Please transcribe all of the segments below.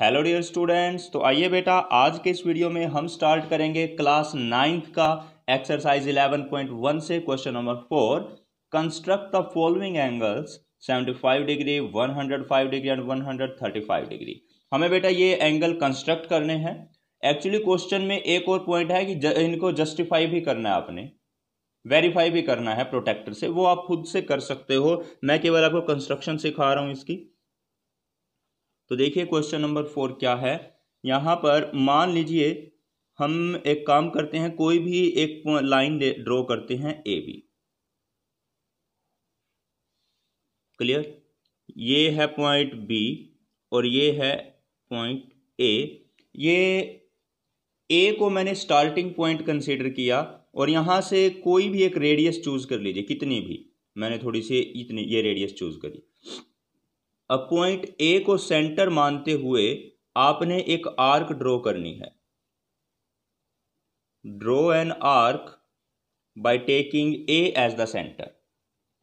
hello dear students तो आइए बेटा आज के इस वीडियो में हम स्टार्ट करेंगे क्लास नाइन्थ का एक्सरसाइज 11.1 से question number four construct the following angles 75 degree 105 degree and 135 degree हमें बेटा ये एंगल कंस्ट्रक्ट करने हैं एक्चुअली क्वेश्चन में एक और पॉइंट है कि इनको जस्टिफाई भी करना है आपने वेरीफाई भी करना है प्रोटेक्टर से वो आप खुद से कर सकते हो मैं केवल आपको कंस्ट्रक्शन सिखा रहा हूँ इसकी तो देखिए क्वेश्चन नंबर फोर क्या है यहाँ पर मान लीजिए हम एक काम करते हैं कोई भी एक लाइन ड्रॉ करते हैं ए बी क्लियर ये है पॉइंट बी और ये है पॉइंट ए ये ए को मैंने स्टार्टिंग पॉइंट कंसीडर किया और यहाँ से कोई भी एक रेडियस चूज़ कर लीजिए कितनी भी मैंने थोड़ी सी इतनी ये रेडियस चूज़ करी अब पॉइंट ए को सेंटर मानते हुए आपने एक आर्क ड्रॉ करनी है draw an arc by taking A as the centre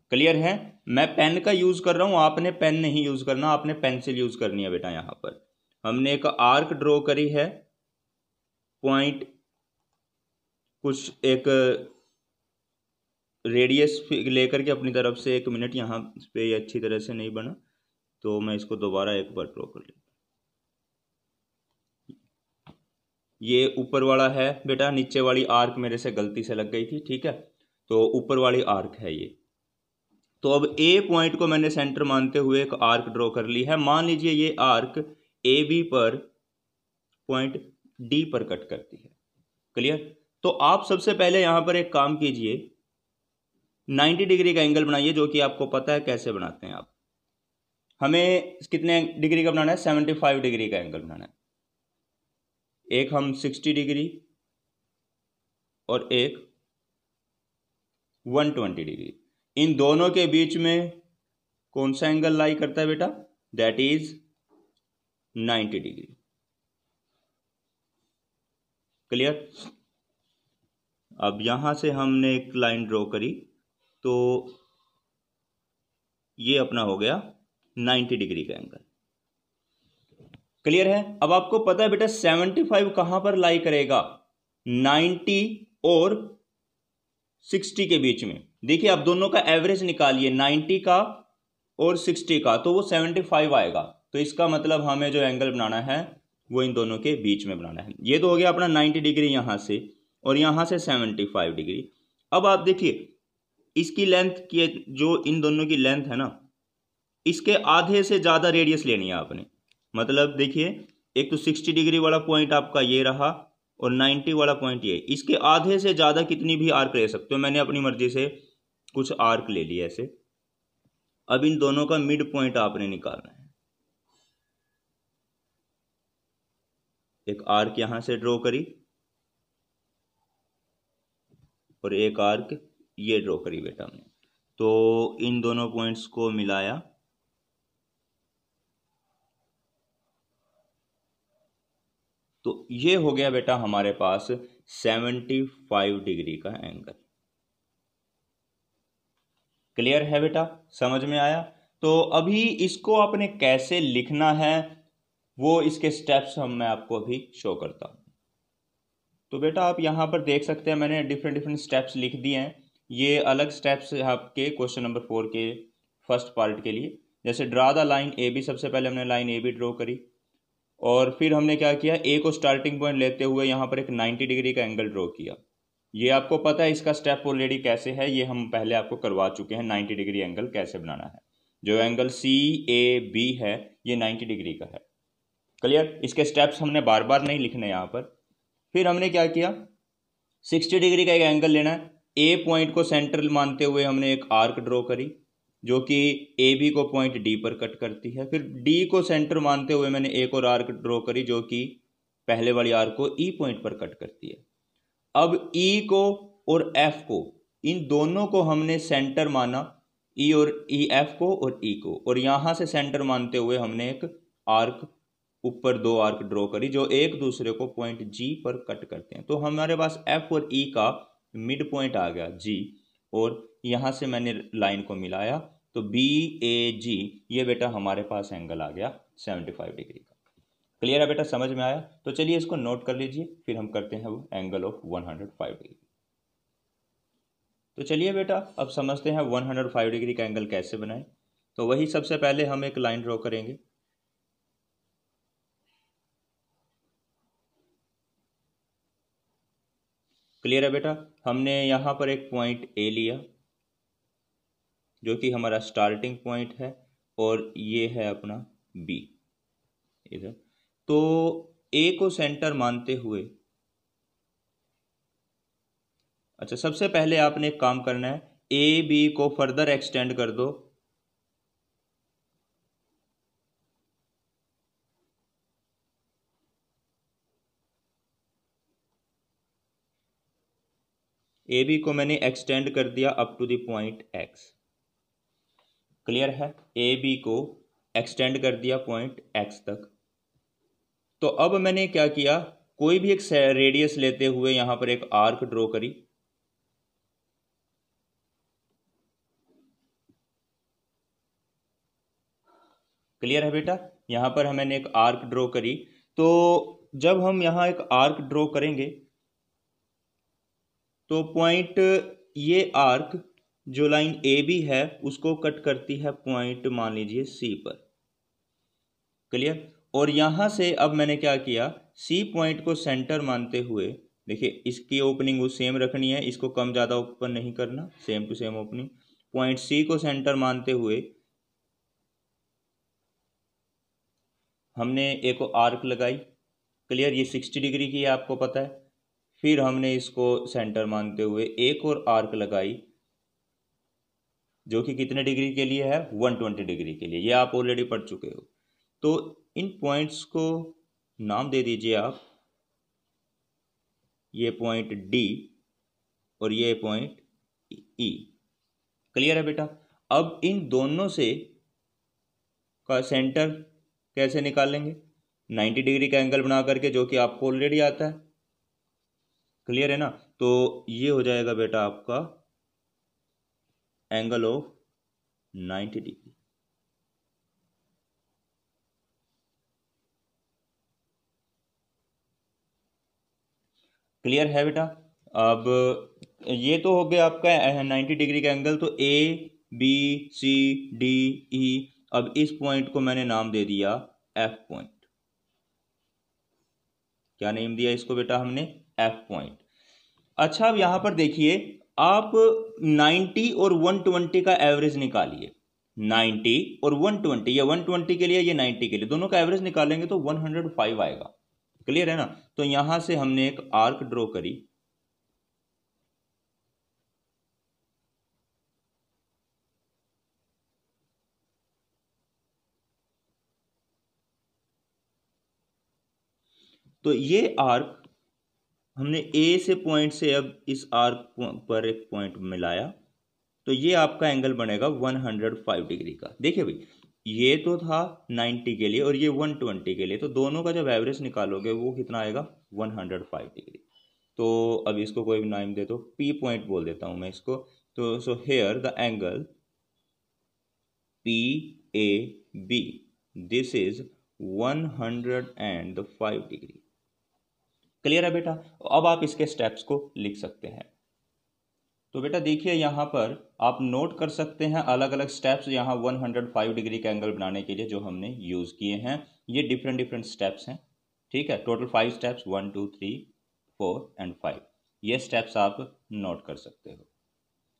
clear है मैं पेन का यूज कर रहा हूं आपने पेन नहीं यूज करना आपने पेंसिल यूज करनी है बेटा यहां पर हमने एक आर्क ड्रॉ करी है पॉइंट कुछ एक रेडियस लेकर के अपनी तरफ से एक मिनट यहां पे अच्छी तरह से नहीं बना तो मैं इसको दोबारा एक बार ड्रॉ कर लेता ये ऊपर वाला है बेटा नीचे वाली आर्क मेरे से गलती से लग गई थी ठीक है तो ऊपर वाली आर्क है ये तो अब ए पॉइंट को मैंने सेंटर मानते हुए एक आर्क ड्रॉ कर ली है मान लीजिए ये आर्क ए बी पर पॉइंट डी पर कट करती है क्लियर तो आप सबसे पहले यहां पर एक काम कीजिए 90 डिग्री का एंगल बनाइए जो कि आपको पता है कैसे बनाते हैं आप हमें कितने डिग्री का बनाना है सेवेंटी फाइव डिग्री का एंगल बनाना है एक हम सिक्सटी डिग्री और एक वन ट्वेंटी डिग्री इन दोनों के बीच में कौन सा एंगल लाई करता है बेटा that is ninety degree clear अब यहां से हमने एक लाइन ड्रॉ करी तो ये अपना हो गया 90 डिग्री का एंगल क्लियर है अब आपको पता है बेटा 75 कहां पर लाई करेगा 90 और 60 के बीच में देखिए आप दोनों का एवरेज निकालिए 90 का और 60 का तो वो 75 आएगा तो इसका मतलब हमें जो एंगल बनाना है वो इन दोनों के बीच में बनाना है ये तो हो गया अपना 90 डिग्री यहां से और यहां से 75 डिग्री अब आप देखिए इसकी लेंथ की जो इन दोनों की लेंथ है ना इसके आधे से ज़्यादा रेडियस लेनी है आपने मतलब देखिए एक तो सिक्सटी डिग्री वाला पॉइंट आपका ये रहा और नाइन्टी वाला पॉइंट ये इसके आधे से ज़्यादा कितनी भी आर्क ले सकते हो मैंने अपनी मर्जी से कुछ आर्क ले लिया ऐसे अब इन दोनों का मिड पॉइंट आपने निकालना है एक आर्क यहां से ड्रॉ करी और एक आर्क ये ड्रॉ करी बेटा हमने तो इन दोनों पॉइंट्स को मिलाया ये हो गया बेटा हमारे पास सेवेंटी फाइव डिग्री का एंगल क्लियर है बेटा समझ में आया तो अभी इसको आपने कैसे लिखना है वो इसके स्टेप्स हम मैं आपको अभी शो करता हूं तो बेटा आप यहां पर देख सकते हैं मैंने डिफरेंट डिफरेंट स्टेप्स लिख दिए हैं ये अलग स्टेप्स आपके क्वेश्चन नंबर फोर के फर्स्ट पार्ट के लिए जैसे draw the line A B सबसे पहले हमने लाइन ए बी ड्रॉ करी और फिर हमने क्या किया ए को स्टार्टिंग पॉइंट लेते हुए यहाँ पर एक 90 डिग्री का एंगल ड्रॉ किया ये आपको पता है इसका स्टेप ऑलरेडी कैसे है ये हम पहले आपको करवा चुके हैं 90 डिग्री एंगल कैसे बनाना है जो एंगल सी ए बी है ये 90 डिग्री का है क्लियर इसके स्टेप्स हमने बार बार नहीं लिखने यहाँ पर फिर हमने क्या किया सिक्सटी डिग्री का एक एंगल लेना है ए पॉइंट को सेंट्रल मानते हुए हमने एक आर्क ड्रॉ करी जो कि ए बी को पॉइंट डी पर कट करती है फिर डी को सेंटर मानते हुए मैंने एक और आर्क ड्रॉ करी जो कि पहले वाली आर्क को ई e पॉइंट पर कट करती है अब ई e को और एफ को इन दोनों को हमने सेंटर माना ई e और ई e एफ को और ई e को और यहाँ से सेंटर मानते हुए हमने एक आर्क ऊपर दो आर्क ड्रॉ करी जो एक दूसरे को पॉइंट जी पर कट करते हैं तो हमारे पास एफ और ई e का मिड पॉइंट आ गया जी और यहाँ से मैंने लाइन को मिलाया तो बी ए जी ये बेटा हमारे पास एंगल आ गया सेवेंटी फाइव डिग्री का क्लियर है बेटा समझ में आया तो चलिए इसको नोट कर लीजिए फिर हम करते हैं वो angle of one hundred five degree तो चलिए बेटा अब समझते हैं वन हंड्रेड फाइव डिग्री का एंगल कैसे बनाएं तो वही सबसे पहले हम एक लाइन ड्रॉ करेंगे क्लियर है बेटा हमने यहाँ पर एक पॉइंट ए लिया जो कि हमारा स्टार्टिंग पॉइंट है और ये है अपना बी इधर तो ए को सेंटर मानते हुए अच्छा सबसे पहले आपने एक काम करना है ए बी को फर्दर एक्सटेंड कर दो ए बी को मैंने एक्सटेंड कर दिया up to the point X clear है ए बी को एक्सटेंड कर दिया पॉइंट एक्स तक तो अब मैंने क्या किया कोई भी एक रेडियस लेते हुए यहां पर एक आर्क ड्रॉ करी क्लियर है बेटा यहां पर हमने एक आर्क ड्रॉ करी तो जब हम यहां एक आर्क ड्रॉ करेंगे तो पॉइंट ये आर्क जो लाइन ए बी है उसको कट करती है पॉइंट मान लीजिए सी पर क्लियर और यहां से अब मैंने क्या किया सी पॉइंट को सेंटर मानते हुए देखिए इसकी ओपनिंग वो सेम रखनी है इसको कम ज़्यादा ओपन नहीं करना same to same opening point C को सेंटर मानते हुए हमने एक आर्क लगाई क्लियर ये सिक्सटी डिग्री की है आपको पता है फिर हमने इसको सेंटर मानते हुए एक और आर्क लगाई जो कि कितने डिग्री के लिए है 120 डिग्री के लिए ये आप ऑलरेडी पढ़ चुके हो तो इन पॉइंट्स को नाम दे दीजिए आप ये पॉइंट डी और ये पॉइंट ई क्लियर है बेटा अब इन दोनों से का सेंटर कैसे निकालेंगे 90 डिग्री का एंगल बना करके जो कि आपको ऑलरेडी आता है क्लियर है ना तो ये हो जाएगा बेटा आपका एंगल ऑफ 90 डिग्री क्लियर है बेटा अब ये तो हो गया आपका 90 डिग्री का एंगल तो A B C D E अब इस पॉइंट को मैंने नाम दे दिया एफ पॉइंट क्या नेम दिया इसको बेटा हमने एफ पॉइंट अच्छा अब यहां पर देखिए आप 90 और 120 का एवरेज निकालिए 90 और 120 या 120 के लिए या 90 के लिए दोनों का एवरेज निकालेंगे तो 105 आएगा क्लियर है ना तो यहां से हमने एक आर्क ड्रॉ करी तो ये आर्क हमने ए से पॉइंट से अब इस आर पर एक पॉइंट मिलाया तो ये आपका एंगल बनेगा 105 डिग्री का देखिए भाई ये तो था 90 के लिए और ये 120 के लिए तो दोनों का जब एवरेज निकालोगे वो कितना आएगा 105 डिग्री तो अब इसको कोई भी नाम दे दो तो, पी पॉइंट बोल देता हूँ मैं इसको तो so here the angle P A B this is one hundred and five degree clear है बेटा अब आप इसके स्टेप्स को लिख सकते हैं तो बेटा देखिए यहाँ पर आप नोट कर सकते हैं अलग अलग स्टेप्स यहाँ 105 डिग्री के एंगल बनाने के लिए जो हमने यूज़ किए हैं ये डिफरेंट डिफरेंट स्टेप्स हैं ठीक है total five steps one two three four and five ये स्टेप्स आप नोट कर सकते हो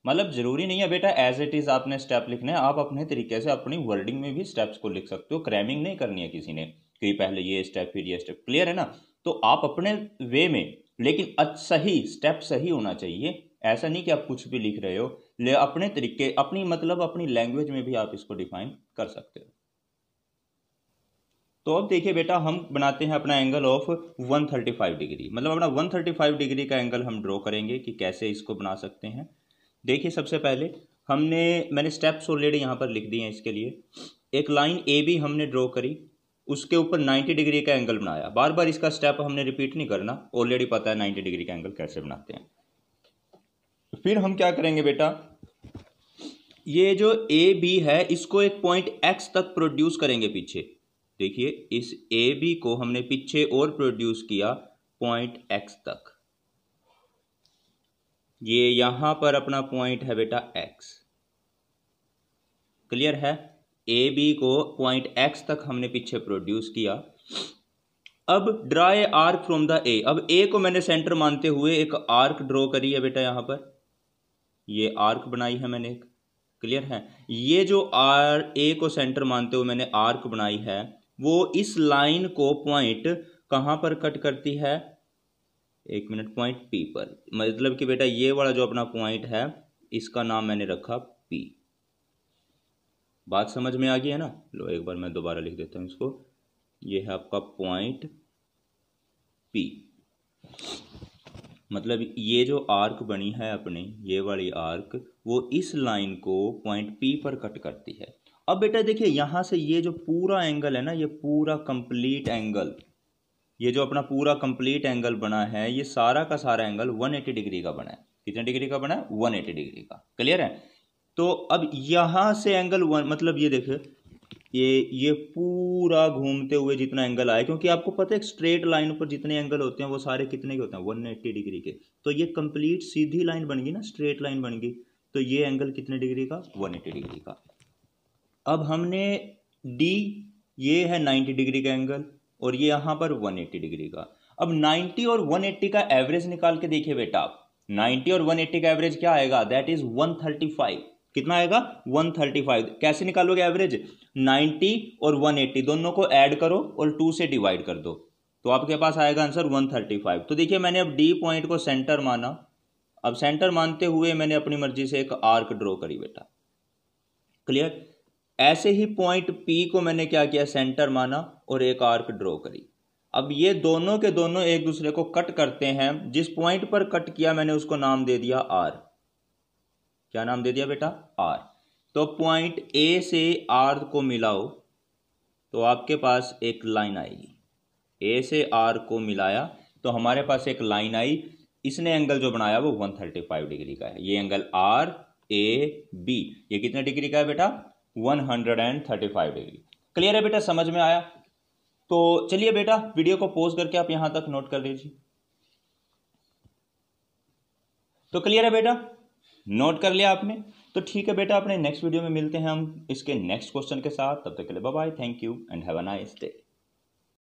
मतलब ज़रूरी नहीं है बेटा एज इट इज़ आपने स्टेप लिखना है आप अपने तरीके से अपनी वर्डिंग में भी स्टेप्स को लिख सकते हो क्रैमिंग नहीं करनी है किसी ने कि पहले ये स्टेप फिर ये स्टेप क्लियर है ना तो आप अपने वे में लेकिन सही स्टेप सही होना चाहिए ऐसा नहीं कि आप कुछ भी लिख रहे हो ले अपने तरीके अपनी मतलब अपनी लैंग्वेज में भी आप इसको डिफाइन कर सकते हो तो अब देखिए बेटा हम बनाते हैं अपना एंगल ऑफ 135 डिग्री मतलब अपना 135 डिग्री का एंगल हम ड्रॉ करेंगे कि कैसे इसको बना सकते हैं देखिए सबसे पहले हमने मैंने स्टेप्स ऑलरेडी यहाँ पर लिख दिए हैं इसके लिए एक लाइन ए भी हमने ड्रॉ करी उसके ऊपर 90 डिग्री का एंगल बनाया बार बार इसका स्टेप हमने रिपीट नहीं करना ऑलरेडी पता है 90 डिग्री का एंगल कैसे बनाते हैं फिर हम क्या करेंगे बेटा ये जो ए बी है इसको एक पॉइंट एक्स तक प्रोड्यूस करेंगे पीछे देखिए इस ए बी को हमने पीछे और प्रोड्यूस किया पॉइंट एक्स तक ये यहां पर अपना पॉइंट है बेटा एक्स क्लियर है ए बी को पॉइंट एक्स तक हमने पीछे प्रोड्यूस किया अब draw a arc from the A अब ए को मैंने सेंटर मानते हुए एक आर्क ड्रॉ करी है बेटा यहां पर ये आर्क बनाई है मैंने एक क्लियर है ये जो आर ए को सेंटर मानते हुए मैंने आर्क बनाई है वो इस लाइन को पॉइंट कहां पर कट करती है एक मिनट पॉइंट पी पर मतलब कि बेटा ये वाला जो अपना पॉइंट है इसका नाम मैंने रखा पी बात समझ में आ गई है ना लो एक बार मैं दोबारा लिख देता हूँ इसको ये है आपका पॉइंट पी मतलब ये जो आर्क बनी है अपनी ये वाली आर्क वो इस लाइन को पॉइंट पी पर कट करती है अब बेटा देखिए यहाँ से ये जो पूरा एंगल है ना ये पूरा कंप्लीट एंगल ये जो अपना पूरा कंप्लीट एंगल बना है ये सारा का सारा एंगल 180 डिग्री का बना है कितने डिग्री का बना है 180 डिग्री का क्लियर है तो अब यहाँ से एंगल वन मतलब ये देखिए ये ये पूरा घूमते हुए जितना एंगल आया क्योंकि आपको पता है स्ट्रेट लाइन पर जितने एंगल होते हैं वो सारे कितने के होते हैं वन एट्टी डिग्री के तो ये कंप्लीट सीधी लाइन बन गई ना स्ट्रेट लाइन बन गई तो ये एंगल कितने डिग्री का वन एट्टी डिग्री का अब हमने डी ये है नाइन्टी डिग्री का एंगल और ये यहाँ पर वन एट्टी डिग्री का अब नाइन्टी और वन एट्टी का एवरेज निकाल के देखिए बेटा आप नाइन्टी और 180 का एवरेज क्या आएगा दैट इज 135 कितना आएगा 135 कैसे निकालोगे एवरेज 90 और 180 दोनों को ऐड करो और 2 से डिवाइड कर दो तो आपके पास आएगा आंसर 135 तो देखिए मैंने अब डी पॉइंट को सेंटर माना अब सेंटर मानते हुए मैंने अपनी मर्जी से एक आर्क ड्रॉ करी बेटा क्लियर ऐसे ही पॉइंट पी को मैंने क्या किया सेंटर माना और एक आर्क ड्रॉ करी अब ये दोनों के दोनों एक दूसरे को कट करते हैं जिस पॉइंट पर कट किया मैंने उसको नाम दे दिया आर क्या नाम दे दिया बेटा आर तो पॉइंट ए से आर को मिलाओ तो आपके पास एक लाइन आएगी ए से आर को मिलाया तो हमारे पास एक लाइन आई इसने एंगल जो बनाया वो 135 डिग्री का है ये एंगल आर ए बी ये कितने डिग्री का है बेटा 135 डिग्री क्लियर है बेटा समझ में आया तो चलिए बेटा वीडियो को पोज करके आप यहां तक नोट कर लीजिए तो क्लियर है बेटा नोट कर लिया आपने तो ठीक है बेटा अपने नेक्स्ट वीडियो में मिलते हैं हम इसके नेक्स्ट क्वेश्चन के साथ तब तक के लिए bye bye thank you and have a nice day